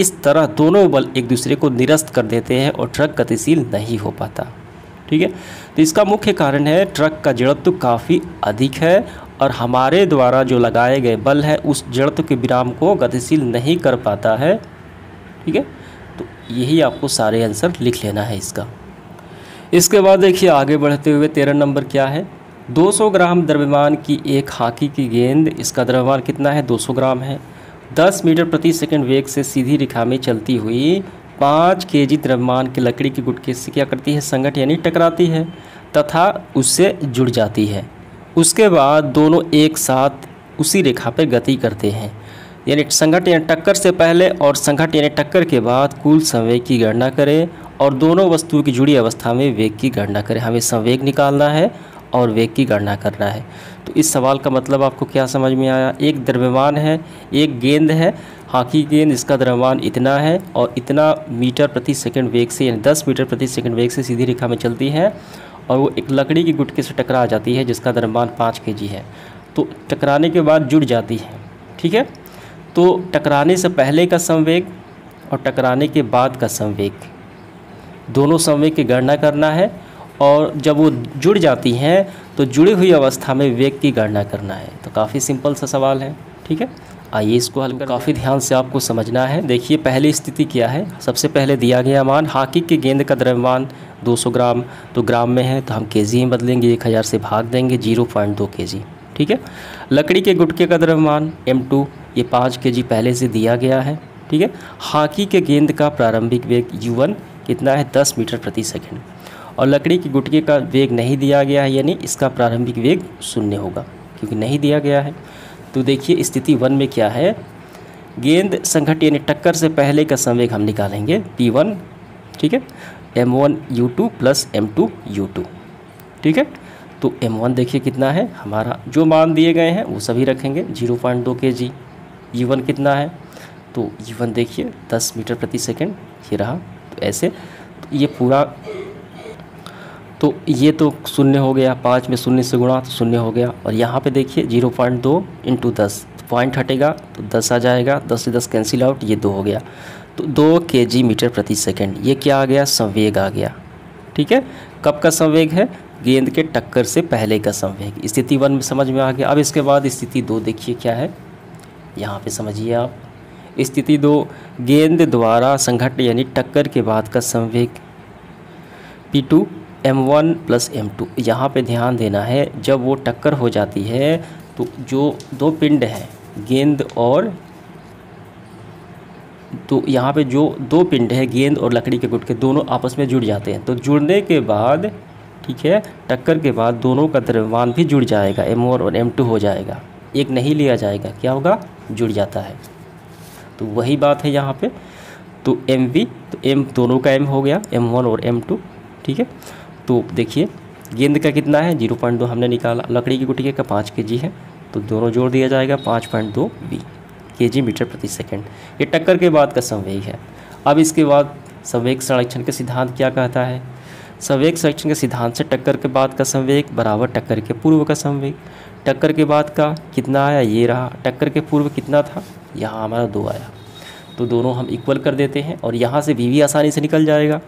इस तरह दोनों बल एक दूसरे को निरस्त कर देते हैं और ट्रक गतिशील नहीं हो पाता ठीक है तो इसका मुख्य कारण है ट्रक का जड़त्व काफ़ी अधिक है और हमारे द्वारा जो लगाए गए बल है उस जड़त्व के विराम को गतिशील नहीं कर पाता है ठीक है तो यही आपको सारे आंसर लिख लेना है इसका इसके बाद देखिए आगे बढ़ते हुए तेरह नंबर क्या है 200 ग्राम द्रव्यमान की एक हॉकी की गेंद इसका द्रव्यमान कितना है 200 ग्राम है 10 मीटर प्रति सेकंड वेग से सीधी रेखा में चलती हुई पाँच के जी द्रव्यमान की लकड़ी के गुटके से क्या करती है संगठ यानी टकराती है तथा उससे जुड़ जाती है उसके बाद दोनों एक साथ उसी रेखा पर गति करते हैं यानी संघट यानी टक्कर से पहले और संघट यानी टक्कर के बाद कुल समय की गणना करें और दोनों वस्तुओं की जुड़ी अवस्था में वेग की गणना करें हमें संवेग निकालना है और वेग की गणना करना है तो इस सवाल का मतलब आपको क्या समझ में आया एक द्रव्यमान है एक गेंद है हॉकी गेंद इसका द्रव्यमान इतना है और इतना मीटर प्रति सेकंड वेग से यानी दस मीटर प्रति सेकंड वेग से सीधी रेखा में चलती है और वो एक लकड़ी की गुटके से टकरा जाती है जिसका द्रव्यमान पाँच के है तो टकराने के बाद जुड़ जाती है ठीक है तो टकराने से पहले का संवेग और टकराने के बाद का संवेग दोनों समय की गणना करना है और जब वो जुड़ जाती हैं तो जुड़ी हुई अवस्था में वेग की गणना करना है तो काफ़ी सिंपल सा सवाल है ठीक है आइए इसको हल काफ़ी ध्यान से आपको समझना है देखिए पहली स्थिति क्या है सबसे पहले दिया गया मान हाकी के गेंद का द्रव्यमान 200 ग्राम तो ग्राम में है तो हम के में बदलेंगे एक हज़ार से भाग देंगे जीरो पॉइंट दो के ठीक है लकड़ी के गुटके का द्रव्यमान एम टू ये पाँच के जी पहले से दिया गया है ठीक है हाकी के गेंद का प्रारंभिक वेग यू वन कितना है दस मीटर प्रति सेकेंड और लकड़ी की गुटके का वेग नहीं दिया गया है यानी इसका प्रारंभिक वेग शून्य होगा क्योंकि नहीं दिया गया है तो देखिए स्थिति वन में क्या है गेंद संघट यानी टक्कर से पहले का संवेग हम निकालेंगे पी वन ठीक है M one U two plus M two U two ठीक है तो एम वन देखिए कितना है हमारा जो मान दिए गए हैं वो सभी रखेंगे जीरो पॉइंट दो के जी e वन कितना है तो ई e वन देखिए दस मीटर प्रति सेकेंड ये रहा ऐसे तो ये पूरा तो ये तो शून्य हो गया पाँच में शून्य से गुणा तो शून्य हो गया और यहाँ पे देखिए जीरो पॉइंट दो इंटू दस पॉइंट तो हटेगा तो दस आ जाएगा दस से दस कैंसिल आउट ये दो हो गया तो दो के जी मीटर प्रति सेकेंड ये क्या आ गया संवेग आ गया ठीक है कब का संवेग है गेंद के टक्कर से पहले का संवेग स्थिति वन में समझ में आ गया अब इसके बाद स्थिति दो देखिए क्या है यहाँ पर समझिए आप स्थिति दो गेंद द्वारा संघट यानी टक्कर के बाद का संवेग P two M one plus M two यहाँ पर ध्यान देना है जब वो टक्कर हो जाती है तो जो दो पिंड हैं गेंद और तो यहाँ पे जो दो पिंड है गेंद और लकड़ी के गुट के दोनों आपस में जुड़ जाते हैं तो जुड़ने के बाद ठीक है टक्कर के बाद दोनों का द्रव्यमान भी जुड़ जाएगा एम और एम टू हो जाएगा एक नहीं लिया जाएगा क्या होगा जुड़ जाता है तो वही बात है यहाँ पे तो एम वी तो एम दोनों का एम हो गया एम वन और एम टू ठीक है तो देखिए गेंद का कितना है जीरो पॉइंट दो हमने निकाला लकड़ी की गुटिया का पाँच के जी है तो दोनों जोड़ दिया जाएगा पाँच पॉइंट दो वी के जी मीटर प्रति सेकेंड ये टक्कर के बाद का संवेग है अब इसके बाद संवेग संरक्षण का सिद्धांत क्या कहता है संवेग संरक्षण के सिद्धांत से टक्कर के बाद का संवेग बराबर टक्कर के पूर्व का संवेग टक्कर के बाद का कितना आया ये रहा टक्कर के पूर्व कितना था यहाँ हमारा दो आया तो दोनों हम इक्वल कर देते हैं और यहाँ से वी आसानी से निकल जाएगा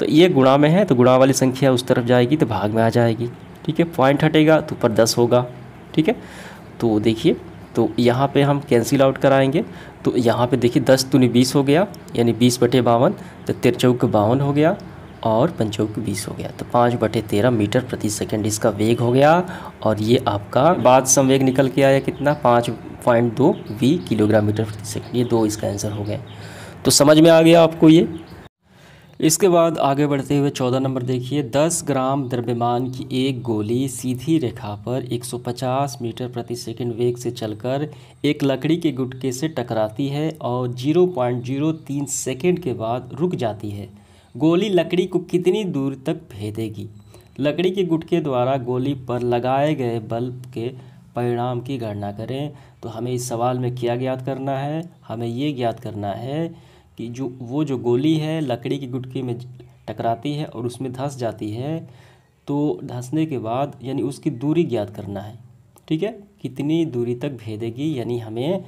तो ये गुणा में है तो गुणा वाली संख्या उस तरफ जाएगी तो भाग में आ जाएगी ठीक है पॉइंट हटेगा तो ऊपर दस होगा ठीक है तो देखिए तो यहाँ पे हम कैंसिल आउट कराएंगे तो यहाँ पे देखिए दस तुनी बीस हो गया यानी बीस बटे बावन तो तिरचौक बावन हो गया और पंचों के बीस हो गया तो पाँच बटे तेरह मीटर प्रति सेकंड इसका वेग हो गया और ये आपका बाद संवेग निकल के आया कितना पाँच पॉइंट दो वी किलोग्राम मीटर प्रति सेकंड ये दो इसका आंसर हो गया तो समझ में आ गया आपको ये इसके बाद आगे बढ़ते हुए चौदह नंबर देखिए दस ग्राम द्रव्यमान की एक गोली सीधी रेखा पर पचास मीटर प्रति सेकंड वेग से चलकर एक लकड़ी के गुटके से टकराती है और तीन सेकेंड के बाद रुक जाती है गोली लकड़ी को कितनी दूर तक भेदेगी लकड़ी के गुटके द्वारा गोली पर लगाए गए बल्ब के परिणाम की गणना करें तो हमें इस सवाल में क्या ज्ञात करना है हमें ये ज्ञात करना है कि जो वो जो गोली है लकड़ी की गुटके में टकराती है और उसमें धंस जाती है तो धंसने के बाद यानी उसकी दूरी ज्ञात करना है ठीक है कितनी दूरी तक भेदेगी यानी हमें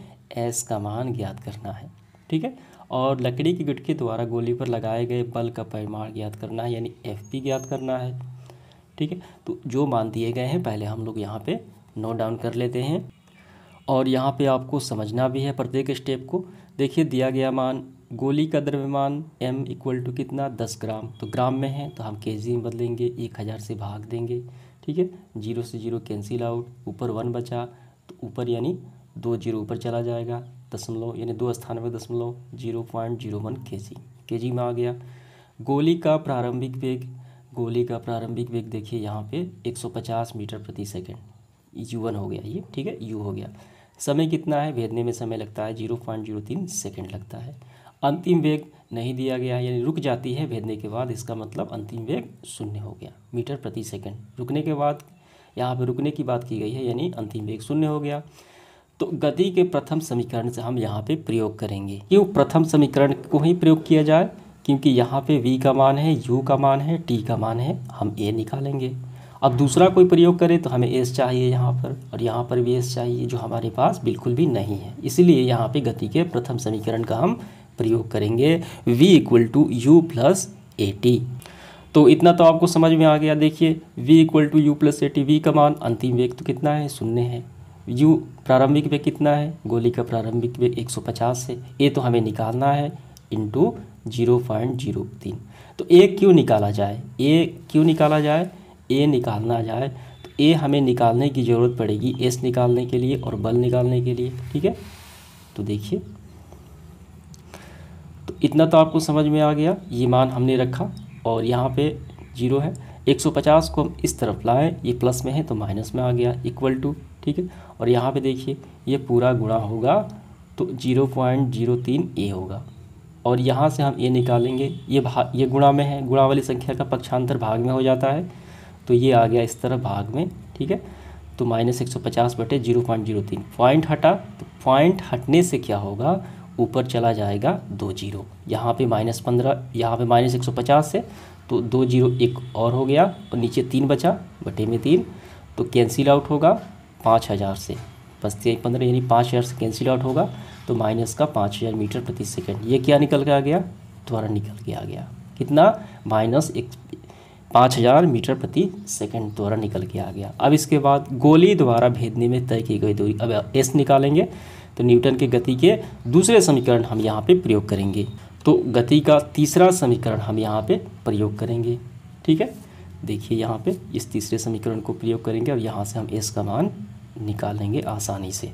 एस का मान ज्ञात करना है ठीक है और लकड़ी की गुटकी द्वारा गोली पर लगाए गए बल का परिमाण ज्ञात करना है यानी एफ पी ज्ञात करना है ठीक है तो जो मान दिए गए हैं पहले हम लोग यहाँ पे नोट डाउन कर लेते हैं और यहाँ पे आपको समझना भी है प्रत्येक स्टेप को देखिए दिया गया मान गोली का द्रव्यमान m इक्वल टू कितना दस ग्राम तो ग्राम में है तो हम के में बदलेंगे एक हज़ार से भाग देंगे ठीक है जीरो से जीरो कैंसिल आउट ऊपर वन बचा तो ऊपर यानी दो जीरो ऊपर चला जाएगा दशमलव यानी दो पर दशमलव जीरो पॉइंट जीरो वन के जी के जी में आ गया गोली का प्रारंभिक वेग गोली का प्रारंभिक वेग देखिए यहाँ पे 150 मीटर प्रति सेकेंड यू वन हो गया ये ठीक है यू हो गया समय कितना है भेदने में समय लगता है जीरो पॉइंट जीरो तीन सेकेंड लगता है अंतिम वेग नहीं दिया गया है यानी रुक जाती है भेदने के बाद इसका मतलब अंतिम वेग शून्य हो गया मीटर प्रति सेकेंड रुकने के बाद यहाँ पर रुकने की बात की गई है यानी अंतिम वेग शून्य हो गया तो गति के प्रथम समीकरण से हम यहाँ पे प्रयोग करेंगे क्यों प्रथम समीकरण को ही प्रयोग किया जाए क्योंकि यहाँ पे v का मान है u का मान है t का मान है हम a निकालेंगे अब दूसरा कोई प्रयोग करें तो हमें एस चाहिए यहाँ पर और यहाँ पर भी एस चाहिए जो हमारे पास बिल्कुल भी नहीं है इसलिए यहाँ पे गति के प्रथम समीकरण का हम प्रयोग करेंगे v equal to U plus A T तो इतना तो आपको समझ में आ गया देखिए v equal to U plus A T V का मान अंतिम वेग तो कितना है शून्य है यू प्रारंभिक वेग कितना है गोली का प्रारंभिक वेग 150 है ए तो हमें निकालना है इंटू जीरो पॉइंट जीरो तीन तो ए क्यों निकाला जाए ए क्यों निकाला जाए ए निकालना जाए तो ए हमें निकालने की ज़रूरत पड़ेगी एस निकालने के लिए और बल निकालने के लिए ठीक है तो देखिए तो इतना तो आपको समझ में आ गया ये मान हमने रखा और यहाँ पे जीरो है 150 को हम इस तरफ लाएं ये प्लस में है तो माइनस में आ गया इक्वल टू ठीक है और यहाँ पे देखिए ये पूरा गुणा होगा तो जीरो पॉइंट जीरो तीन ए होगा और यहाँ से हम ए निकालेंगे ये भाग ये गुणा में है गुणा वाली संख्या का पक्षांतर भाग में हो जाता है तो ये आ गया इस तरह भाग में ठीक है तो माइनस एक सौ पचास बटे जीरो पॉइंट जीरो तीन पॉइंट हटा तो पॉइंट हटने से क्या होगा ऊपर चला जाएगा दो जीरो यहाँ पे माइनस पंद्रह यहाँ पे माइनस एक सौ पचास से तो दो जीरो एक और हो गया और नीचे तीन बचा बटे में तीन तो कैंसिल आउट होगा पाँच हज़ार से बस ये पंद्रह यानी पाँच हज़ार से कैंसिल आउट होगा तो माइनस का पाँच हज़ार मीटर प्रति सेकंड ये क्या निकल के आ गया द्वारा निकल के आ गया कितना माइनस एक पाँच हज़ार मीटर प्रति सेकंड द्वारा निकल के आ गया अब इसके बाद गोली द्वारा भेदने में तय की गई दूरी अब एस निकालेंगे तो न्यूटन के गति के दूसरे समीकरण हम यहाँ पर प्रयोग करेंगे तो गति का तीसरा समीकरण हम यहाँ पर प्रयोग करेंगे ठीक है देखिए यहाँ पे इस तीसरे समीकरण को प्रयोग करेंगे और यहाँ से हम एस का मान निकालेंगे आसानी से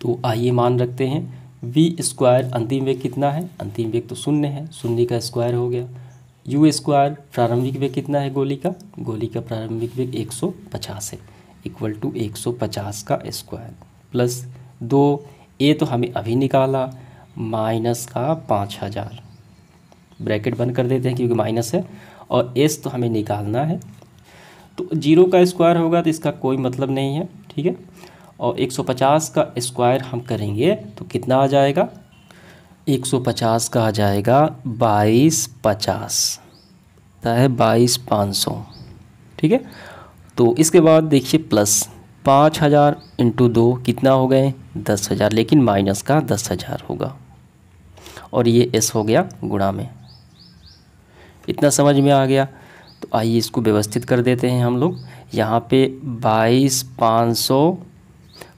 तो आइए मान रखते हैं वी स्क्वायर अंतिम वेग कितना है अंतिम वेग तो शून्य है शून्य का स्क्वायर हो गया यू स्क्वायर प्रारंभिक वेग कितना है गोली का गोली का प्रारंभिक वेग 150 है इक्वल टू 150 का स्क्वायर प्लस दो ए तो हमें अभी निकाला माइनस का पाँच हज़ार ब्रैकेट बंद कर देते हैं क्योंकि माइनस है और एस तो हमें निकालना है तो जीरो का स्क्वायर होगा तो इसका कोई मतलब नहीं है ठीक है और 150 का स्क्वायर हम करेंगे तो कितना आ जाएगा 150 का आ जाएगा बाईस पचास होता है बाईस पाँच सौ ठीक है तो इसके बाद देखिए प्लस 5000 हज़ार इंटू दो कितना हो गए दस हज़ार लेकिन माइनस का दस हज़ार होगा और ये एस हो गया गुणा में इतना समझ में आ गया तो आइए इसको व्यवस्थित कर देते हैं हम लोग यहाँ पे बाईस पाँच सौ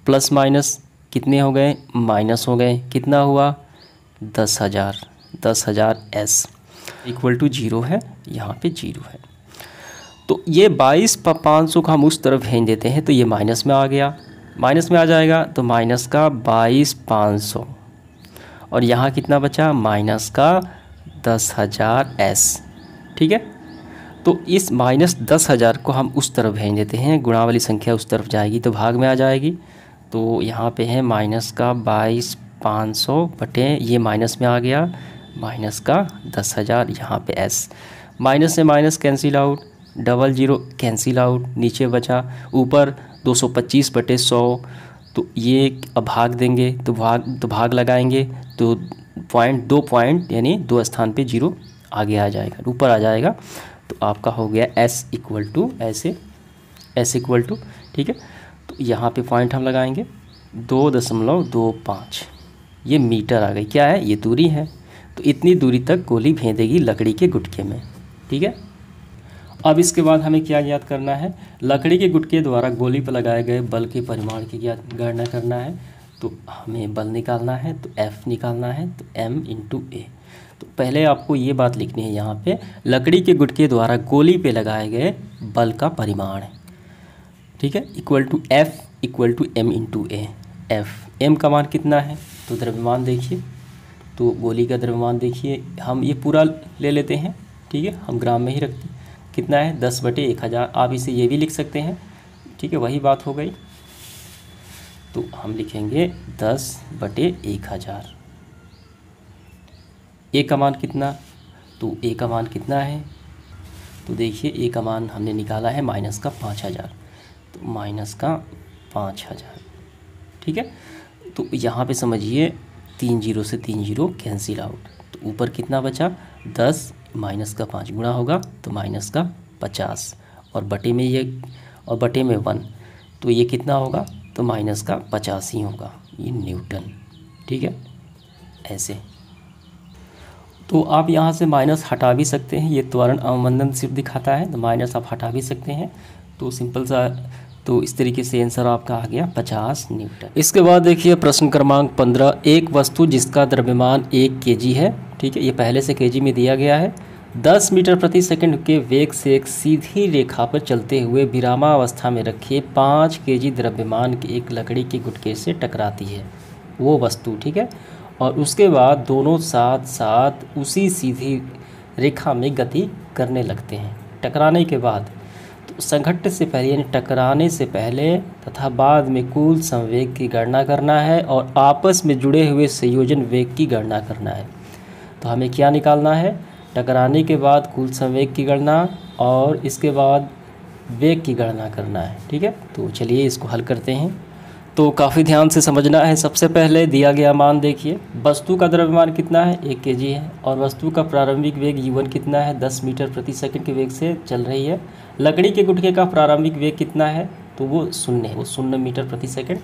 प्लस माइनस कितने हो गए माइनस हो गए कितना हुआ दस हज़ार दस हज़ार एस इक्वल टू जीरो है यहाँ पे जीरो है तो ये बाईस पाँच सौ का हम उस तरफ भेज देते हैं तो ये माइनस में आ गया माइनस में आ जाएगा तो माइनस का बाईस पाँच सौ और यहाँ कितना बचा माइनस का दस हज़ार एस ठीक है तो इस माइनस दस हज़ार को हम उस तरफ भेज देते हैं गुणा वाली संख्या उस तरफ जाएगी तो भाग में आ जाएगी तो यहाँ पे है माइनस का बाईस पाँच सौ बटे ये माइनस में आ गया माइनस का दस हज़ार यहाँ पर एस माइनस से minus cancel out double zero cancel out नीचे बचा ऊपर दो सौ पच्चीस बटे सौ तो ये अब भाग देंगे तो भाग तो भाग लगाएंगे तो पॉइंट दो पॉइंट यानी दो स्थान पे जीरो आगे आ जाएगा ऊपर आ जाएगा तो आपका हो गया एस इक्वल टू ऐसे एस इक्वल टू ठीक है तो यहाँ पे पॉइंट हम लगाएंगे दो दशमलव दो पाँच ये मीटर आ गई क्या है ये दूरी है तो इतनी दूरी तक गोली भेदेगी लकड़ी के गुटके में ठीक है अब इसके बाद हमें क्या ज्ञात करना है लकड़ी के गुटके द्वारा गोली पर लगाए गए बल के परिमाण की ज्ञात गणना करना है तो हमें बल निकालना है तो एफ निकालना है तो एम इंटू ए तो पहले आपको ये बात लिखनी है यहाँ पे लकड़ी के गुटके द्वारा गोली पे लगाए गए बल का परिमाण ठीक है equal to F equal to M into A F M का मान कितना है तो द्रव्यमान देखिए तो गोली का द्रव्यमान देखिए हम ये पूरा ले लेते हैं ठीक है हम ग्राम में ही रखते हैं कितना है दस बटे एक हज़ार आप इसे ये भी लिख सकते हैं ठीक है वही बात हो गई तो हम लिखेंगे दस बटे एक हज़ार ए का मान कितना तो ए का मान कितना है तो देखिए ए का मान हमने निकाला है माइनस का पाँच हज़ार तो माइनस का पाँच हज़ार ठीक है तो यहाँ पे समझिए तीन जीरो से तीन जीरो कैंसिल आउट तो ऊपर कितना बचा दस माइनस का पाँच गुणा होगा तो माइनस का पचास और बटे में ये और बटे में वन तो ये कितना होगा तो माइनस का पचास ही होगा ये न्यूटन ठीक है ऐसे तो आप यहाँ से माइनस हटा भी सकते हैं ये त्वरण अवमंदन सिर्फ दिखाता है तो माइनस आप हटा भी सकते हैं तो सिंपल सा तो इस तरीके से आंसर आपका आ गया 50 न्यूटन इसके बाद देखिए प्रश्न क्रमांक 15 एक वस्तु जिसका द्रव्यमान एक जी है ठीक है ये पहले से जी में दिया गया है 10 मीटर प्रति सेकंड के वेग से एक सीधी रेखा पर चलते हुए विरामावस्था में रखिए पाँच के द्रव्यमान के एक लकड़ी के गुटके से टकराती है वो वस्तु ठीक है और उसके बाद दोनों साथ साथ उसी सीधी रेखा में गति करने लगते हैं टकराने के बाद तो संघट्ट से पहले यानी टकराने से पहले तथा बाद में कुल संवेग की गणना करना है और आपस में जुड़े हुए संयोजन वेग की गणना करना है तो हमें क्या निकालना है टकराने के बाद कुल संवेग की गणना और इसके बाद वेग की गणना करना है ठीक है तो चलिए इसको हल करते हैं तो काफ़ी ध्यान से समझना है सबसे पहले दिया गया मान देखिए वस्तु का द्रव्यमान कितना है एक के है और वस्तु का प्रारंभिक वेग यू कितना है दस मीटर प्रति सेकंड के वेग से चल रही है लकड़ी के गुटके का प्रारंभिक वेग कितना है तो वो शून्य है वो शून्य मीटर प्रति सेकंड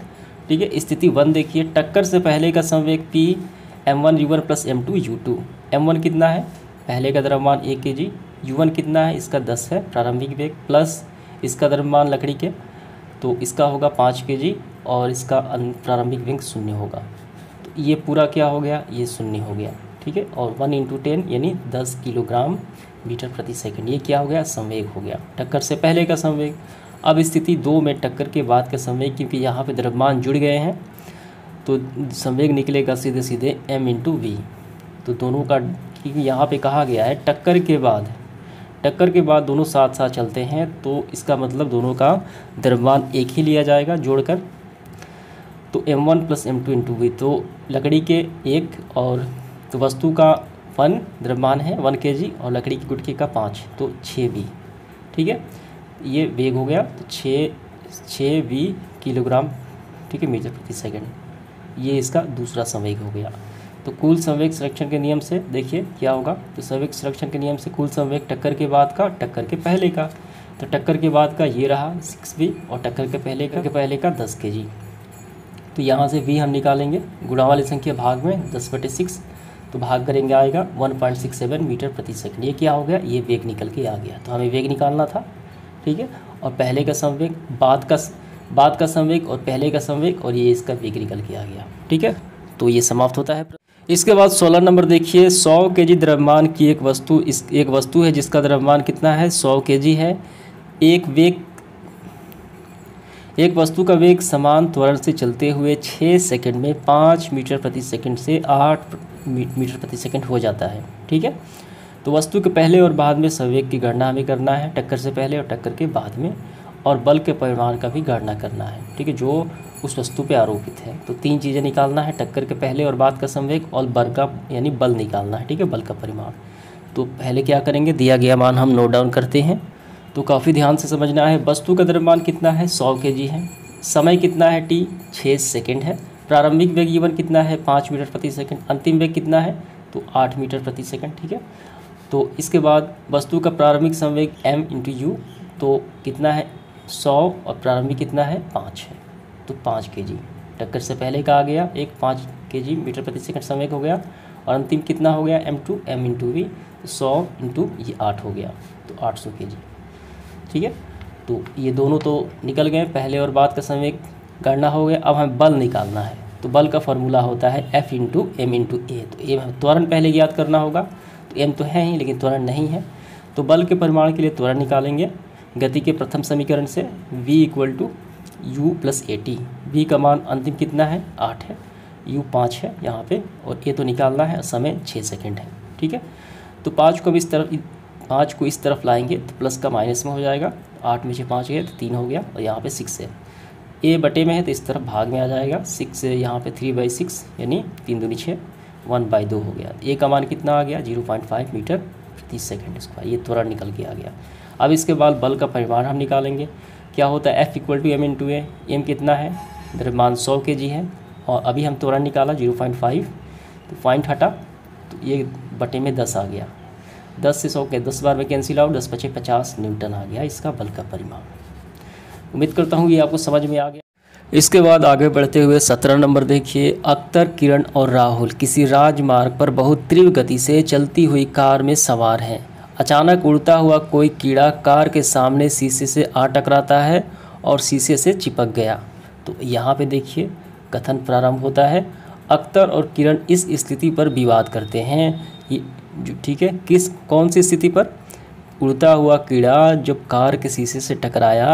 ठीक है स्थिति वन देखिए टक्कर से पहले का संवेग P M one U one plus M two U two M one कितना है पहले का द्रव्यमान एक के जी यू वन कितना है इसका दस है प्रारंभिक वेग प्लस इसका द्रव्यमान लकड़ी के तो इसका होगा पाँच के और इसका प्रारंभिक व्यंग शून्य होगा तो ये पूरा क्या हो गया ये शून्य हो गया ठीक है और वन इंटू टेन यानी दस किलोग्राम मीटर प्रति सेकंड ये क्या हो गया संवेग हो गया टक्कर से पहले का संवेग अब स्थिति दो में टक्कर के बाद का संवेग क्योंकि यहाँ पे द्रव्यमान जुड़ गए हैं तो संवेग निकलेगा सीधे सीधे एम इंटू वी तो दोनों का क्योंकि यहाँ पे कहा गया है टक्कर के बाद टक्कर के बाद दोनों साथ साथ चलते हैं तो इसका मतलब दोनों का दरमान एक ही लिया जाएगा जोड़कर तो M one plus M two into V तो लकड़ी के एक और तो वस्तु का वन दरमान है वन के जी और लकड़ी की गुटके का पाँच तो छः बी ठीक है ये वेग हो गया तो छः छः बी किलोग्राम ठीक है मीटर प्रति सेकंड ये इसका दूसरा संवेग हो गया तो कुल संवेग संरक्षण के नियम से देखिए क्या होगा तो संवेग संरक्षण के नियम से कुल संवेग टक्कर के बाद का टक्कर के पहले का तो टक्कर के बाद का ये रहा सिक्स बी और टक्कर के पहले का के पहले का दस के जी तो यहाँ से वी हम निकालेंगे गुणा वाली संख्या भाग में दस बटे सिक्स तो भाग करेंगे आएगा one point six seven metre प्रति सेकंड ये क्या हो गया ये वेग निकल के आ गया तो हमें वेग निकालना था ठीक है और पहले का संवेग बाद का बाद का संवेग और पहले का संवेग और ये इसका वेग निकल के आ गया ठीक है तो ये समाप्त होता है इसके बाद सोलह नंबर देखिए सौ के जी द्रव्यमान की एक वस्तु इस एक वस्तु है जिसका द्रव्यमान कितना है सौ के जी है एक वेग एक वस्तु का वेग समान त्वरण से चलते हुए छः सेकंड में पाँच मीटर प्रति सेकंड से आठ मीटर प्रति सेकंड हो जाता है ठीक है तो वस्तु के पहले और बाद में संवेग की गणना हमें करना है टक्कर से पहले और टक्कर के बाद में और बल के परिमाण का भी गणना करना है ठीक है जो उस वस्तु पे आरोपित है तो तीन चीज़ें निकालना है टक्कर के पहले और बाद का संवेग और बल का यानी बल निकालना है ठीक है बल का परिमाण तो पहले क्या करेंगे दिया गया मान हम नोट डाउन करते हैं तो काफ़ी ध्यान से समझना है वस्तु का द्रव्यमान कितना है सौ के जी है समय कितना है टी छः सेकेंड है प्रारंभिक वेग ईवन कितना है पाँच मीटर प्रति सेकेंड अंतिम वेग कितना है तो आठ मीटर प्रति सेकेंड ठीक है तो इसके बाद वस्तु का प्रारंभिक संवेग एम इंटू यू तो कितना है सौ और प्रारंभिक कितना है पाँच है तो पाँच के जी टक्कर से पहले का आ गया एक पाँच के जी मीटर प्रति सेकंड समय हो गया और अंतिम कितना हो गया M two M into V सौ इंटू ये आठ हो गया तो आठ सौ के जी ठीक है तो ये दोनों तो निकल गए पहले और बाद का समय गणना हो गया अब हमें बल निकालना है तो बल का फॉर्मूला होता है F into M into A तो ए हमें त्वरण पहले ज्ञात करना होगा तो एम तो है ही लेकिन त्वरण नहीं है तो बल के परिमाण के लिए त्वरण निकालेंगे गति के प्रथम समीकरण से v equal to U plus A T B का मान अंतिम कितना है आठ है यू पाँच है यहाँ पे और ए तो निकालना है समय छः सेकेंड है ठीक है तो पाँच को भी इस तरफ पाँच को इस तरफ लाएंगे तो प्लस का माइनस में हो जाएगा आठ में से पाँच गए तो तीन हो गया और यहाँ पे सिक्स है ए बटे में है तो इस तरफ भाग में आ जाएगा सिक्स यहाँ पे थ्री बाई सिक्स यानी तीन दूनी छः वन बाई दो हो गया ए का मान कितना आ गया जीरो पॉइंट फाइव मीटर प्रति सेकेंड स्क्वायर ये त्वरण निकल के आ गया अब इसके बाद बल का परिमाण हम निकालेंगे क्या होता है F equal to M into M कितना है इधर मान सौ के जी है और अभी हम त्वरण निकाला जीरो पॉइंट फाइव तो पॉइंट हटा तो ये बटे में दस आ गया दस से सौ के दस बार में कैंसिल आउट दस पचे पचास न्यूटन आ गया इसका बल का परिमाण उम्मीद करता हूँ ये आपको समझ में आ गया इसके बाद आगे बढ़ते हुए सत्रह नंबर देखिए अख्तर किरण और राहुल किसी राजमार्ग पर बहुत तीव्र गति से चलती हुई कार में सवार हैं अचानक उड़ता हुआ कोई कीड़ा कार के सामने शीशे से आ टकराता है और शीशे से चिपक गया तो यहाँ पे देखिए कथन प्रारंभ होता है अख्तर और किरण इस स्थिति पर विवाद करते हैं ये ठीक है किस कौन सी स्थिति पर उड़ता हुआ कीड़ा जब कार के शीशे से टकराया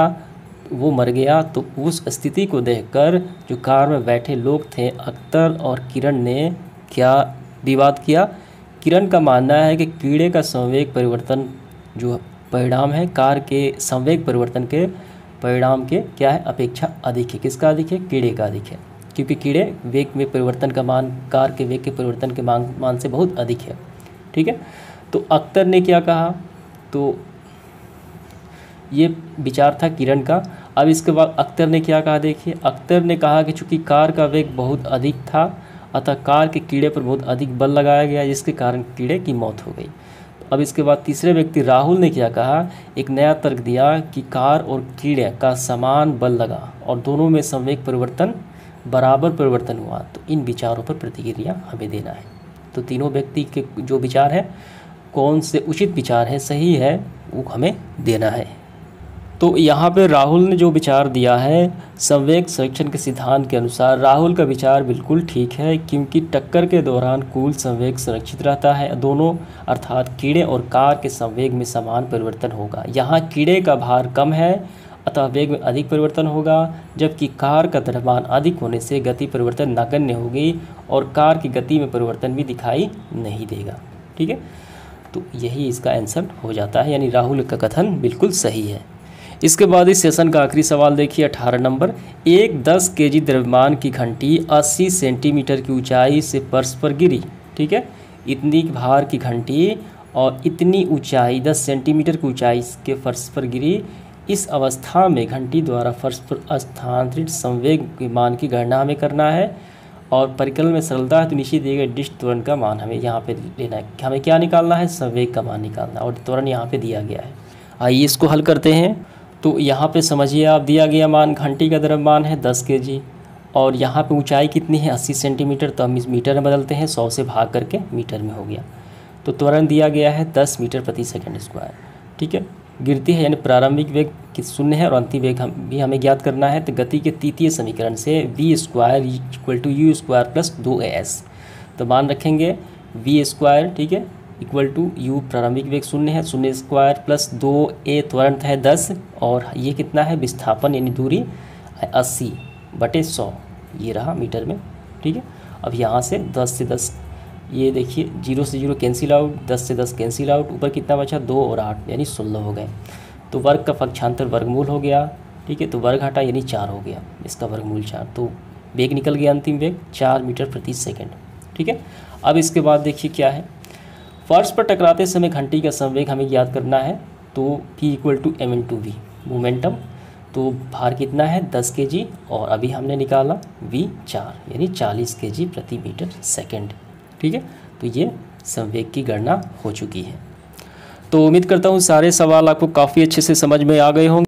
वो मर गया तो उस स्थिति को देखकर जो कार में बैठे लोग थे अख्तर और किरण ने क्या विवाद किया किरण का मानना है कि कीड़े का संवेग परिवर्तन जो परिणाम है कार के संवेग परिवर्तन के परिणाम के क्या है अपेक्षा अधिक है किसका अधिक है कीड़े का अधिक है क्योंकि कीड़े वेग में परिवर्तन का मान कार के वेग के परिवर्तन के मांग मान से बहुत अधिक है ठीक है तो अख्तर ने क्या कहा तो ये विचार था किरण का अब इसके बाद अख्तर ने क्या कहा देखिए अख्तर ने कहा कि चूंकि कार का वेग बहुत अधिक था अतः कार के कीड़े पर बहुत अधिक बल लगाया गया जिसके कारण कीड़े की मौत हो गई अब इसके बाद तीसरे व्यक्ति राहुल ने क्या कहा एक नया तर्क दिया कि कार और कीड़े का समान बल लगा और दोनों में संवेग परिवर्तन बराबर परिवर्तन हुआ तो इन विचारों पर प्रतिक्रिया हमें देना है तो तीनों व्यक्ति के जो विचार हैं कौन से उचित विचार है सही है वो हमें देना है तो यहाँ पर राहुल ने जो विचार दिया है संवेग संरक्षण के सिद्धांत के अनुसार राहुल का विचार बिल्कुल ठीक है क्योंकि टक्कर के दौरान कुल संवेग संरक्षित रहता है दोनों अर्थात कीड़े और कार के संवेग में समान परिवर्तन होगा यहाँ कीड़े का भार कम है अतः वेग में अधिक परिवर्तन होगा जबकि कार का द्रव्यमान अधिक होने से गति परिवर्तन नगण्य होगी और कार की गति में परिवर्तन भी दिखाई नहीं देगा ठीक है तो यही इसका आंसर हो जाता है यानी राहुल का कथन बिल्कुल सही है इसके बाद इस सेशन का आखिरी सवाल देखिए अठारह नंबर एक दस के जी द्रव्यमान की घंटी अस्सी सेंटीमीटर की ऊंचाई से पर्स पर गिरी ठीक है इतनी भार की घंटी और इतनी ऊंचाई दस सेंटीमीटर की ऊंचाई के फर्श पर गिरी इस अवस्था में घंटी द्वारा फर्श पर स्थानांतरित संवेग मान की गणना हमें करना है और परिकल में सरलता है तो नीचे दिए गए डिस्ट त्वरण का मान हमें यहाँ पे लेना है हमें क्या निकालना है संवेग का मान निकालना और त्वरण यहाँ पे दिया गया है आइए इसको हल करते हैं तो यहाँ पे समझिए आप दिया गया मान घंटी का द्रव्यमान है दस के जी और यहाँ पे ऊंचाई कितनी है अस्सी सेंटीमीटर तो हम इस मीटर में बदलते हैं सौ से भाग करके मीटर में हो गया तो त्वरण दिया गया है दस मीटर प्रति सेकेंड स्क्वायर ठीक है गिरती है यानी प्रारंभिक वेग शून्य है और अंतिम वेग हम भी हमें ज्ञात करना है तो गति के तृतीय समीकरण से V square equal to U square plus दो ए एस तो मान रखेंगे वी स्क्वायर ठीक है इक्वल टू यू प्रारंभिक वेग शून्य है शून्य स्क्वायर प्लस दो ए त्वरंत है दस और ये कितना है विस्थापन यानी दूरी अस्सी बटे सौ ये रहा मीटर में ठीक है अब यहाँ से दस से दस ये देखिए जीरो से जीरो कैंसिल आउट दस से दस कैंसिल आउट ऊपर कितना बचा दो और आठ यानी सोलह हो गए तो वर्ग का पक्षांतर वर्गमूल हो गया ठीक है तो वर्ग हटा यानी चार हो गया इसका वर्गमूल चार तो वेग निकल गया अंतिम वेग चार मीटर प्रति सेकेंड ठीक है अब इसके बाद देखिए क्या है फर्श पर टकराते समय घंटी का संवेग हमें याद करना है तो P equal to M into V momentum तो भार कितना है दस के जी और अभी हमने निकाला वी चार यानी चालीस के जी प्रति मीटर सेकेंड ठीक है तो ये संवेग की गणना हो चुकी है तो उम्मीद करता हूँ सारे सवाल आपको काफ़ी अच्छे से समझ में आ गए होंगे